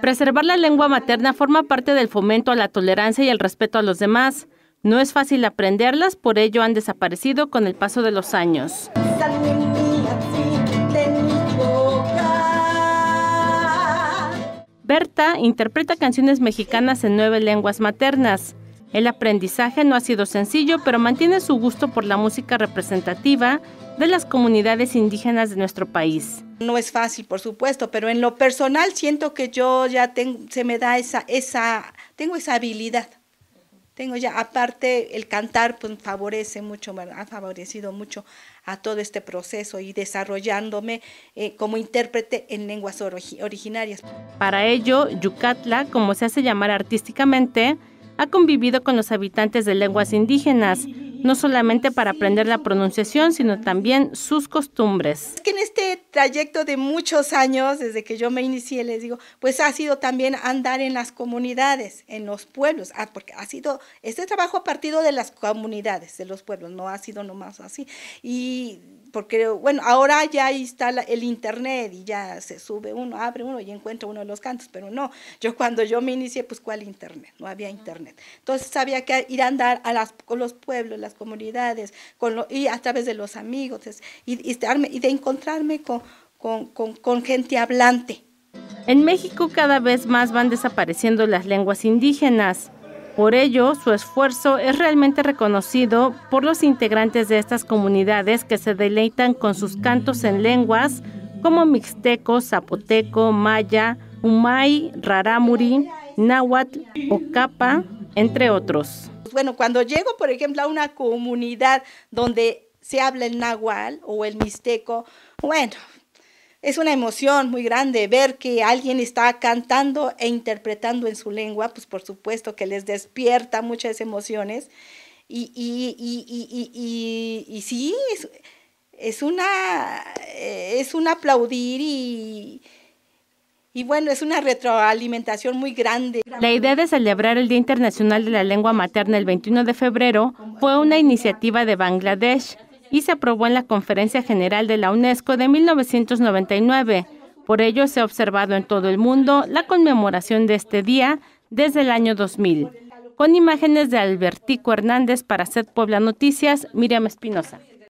Preservar la lengua materna forma parte del fomento a la tolerancia y el respeto a los demás. No es fácil aprenderlas, por ello han desaparecido con el paso de los años. Berta interpreta canciones mexicanas en nueve lenguas maternas. El aprendizaje no ha sido sencillo, pero mantiene su gusto por la música representativa de las comunidades indígenas de nuestro país. No es fácil, por supuesto, pero en lo personal siento que yo ya tengo, se me da esa, esa, tengo esa habilidad. Tengo ya, aparte el cantar pues, favorece mucho, ha favorecido mucho a todo este proceso y desarrollándome eh, como intérprete en lenguas originarias. Para ello, Yucatla, como se hace llamar artísticamente, ha convivido con los habitantes de lenguas indígenas, no solamente para aprender la pronunciación, sino también sus costumbres. Es que en este trayecto de muchos años, desde que yo me inicié, les digo, pues ha sido también andar en las comunidades, en los pueblos, ah, porque ha sido, este trabajo a partido de las comunidades, de los pueblos, no ha sido nomás así. Y porque bueno, ahora ya está el internet y ya se sube uno, abre uno y encuentra uno de los cantos, pero no, yo cuando yo me inicié, pues cuál internet, no había internet. Entonces había que ir a andar a con los pueblos, las comunidades, con y a través de los amigos, y, de, encontrarme con gente hablante. En México cada vez más van desapareciendo las lenguas indígenas. Por ello, su esfuerzo es realmente reconocido por los integrantes de estas comunidades que se deleitan con sus cantos en lenguas como mixteco, zapoteco, maya, umay, rarámuri, náhuatl, capa, entre otros. Bueno, cuando llego, por ejemplo, a una comunidad donde se habla el náhuatl o el mixteco, bueno, es una emoción muy grande ver que alguien está cantando e interpretando en su lengua, pues por supuesto que les despierta muchas emociones. Y, sí, es, una, es un aplaudir y, y bueno, es una retroalimentación muy grande. La idea de celebrar el Día Internacional de la Lengua Materna el 21 de febrero fue una iniciativa de Bangladesh, y se aprobó en la Conferencia General de la UNESCO de 1999. Por ello se ha observado en todo el mundo la conmemoración de este día desde el año 2000. Con imágenes de Albertico Hernández para sed Puebla Noticias, Miriam Espinosa.